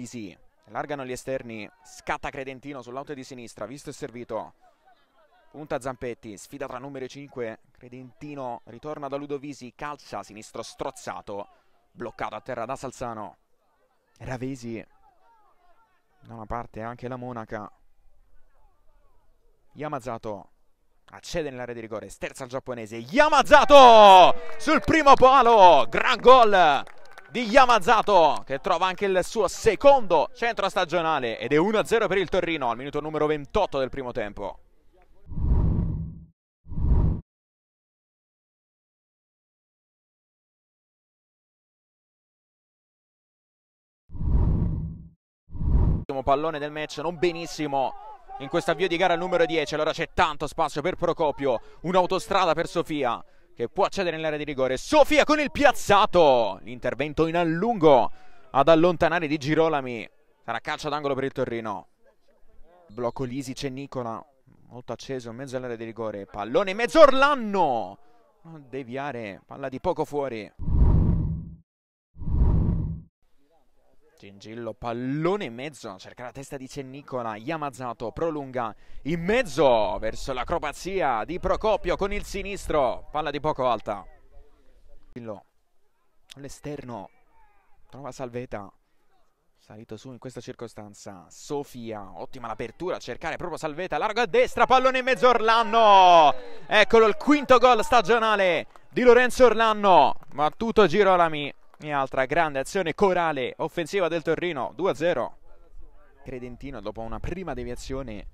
Bisi. Allargano gli esterni, scatta Credentino sull'auto di sinistra, visto e servito. Punta Zampetti, sfida tra numero 5, Credentino ritorna da Ludovisi, calcia, sinistro strozzato, bloccato a terra da Salzano. Ravesi, da una parte anche la Monaca. Yamazato accede nell'area di rigore, sterza il giapponese, Yamazato sul primo palo, gran gol di Yamazato che trova anche il suo secondo centro stagionale ed è 1-0 per il Torino al minuto numero 28 del primo tempo. pallone del match non benissimo in questo avvio di gara il numero 10 allora c'è tanto spazio per Procopio un'autostrada per Sofia che può accedere nell'area di rigore. Sofia con il piazzato. L'intervento in allungo ad allontanare di Girolami. Sarà calcio d'angolo per il Torino. Blocco Lisi, c'è Nicola. Molto acceso, in mezzo all'area di rigore. Pallone in mezzo Orlando. Non deviare, palla di poco fuori. Gingillo, pallone in mezzo, cerca la testa di Cennicola, Yamazato prolunga in mezzo verso l'acrobazia di Procopio con il sinistro, palla di poco alta. Gingillo all'esterno, trova Salveta, salito su in questa circostanza, Sofia, ottima l'apertura, cercare proprio Salveta, largo a destra, pallone in mezzo Orlando, eccolo il quinto gol stagionale di Lorenzo Orlando, battuto Girolami. E altra grande azione corale offensiva del Torino 2-0. Credentino dopo una prima deviazione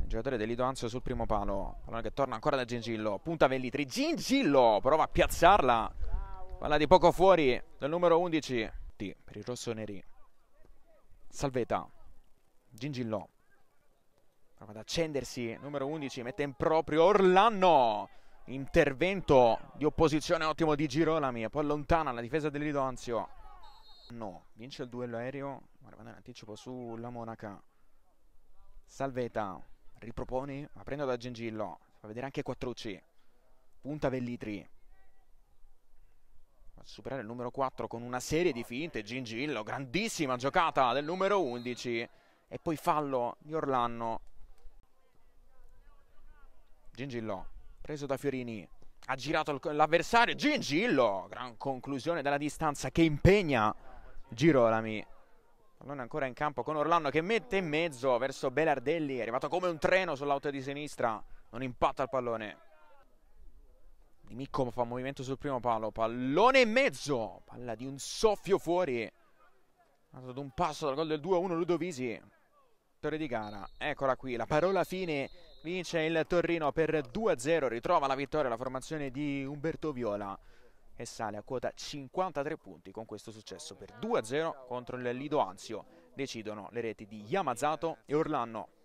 il giocatore dell'Idoanzio sul primo palo pallone che torna ancora da Gingillo punta Vellitri Gingillo prova a piazzarla palla di poco fuori del numero 11 per i rossoneri salveta Gingillo prova ad accendersi numero 11 mette in proprio Orlando intervento di opposizione ottimo di Girolami poi allontana la difesa dell'Idonzio no, vince il duello aereo ma rimane in anticipo sulla Monaca Salveta riproponi, ma prendo da Gengillo fa vedere anche Quattrucci punta Vellitri a superare il numero 4 con una serie di finte Gingillo, grandissima giocata del numero 11 e poi fallo di Orlanno Gingillo preso da Fiorini, ha girato l'avversario, Gingillo, gran conclusione dalla distanza che impegna Girolami. Pallone ancora in campo con Orlando che mette in mezzo verso Belardelli, è arrivato come un treno sull'auto di sinistra, non impatta il pallone. Di Micco fa movimento sul primo palo, pallone in mezzo, palla di un soffio fuori. Andato ad un passo dal gol del 2-1 Ludovisi, torre di gara, eccola qui, la parola fine Vince il Torino per 2-0, ritrova la vittoria la formazione di Umberto Viola e sale a quota 53 punti con questo successo per 2-0 contro il Lido Anzio. Decidono le reti di Yamazato e Orlando.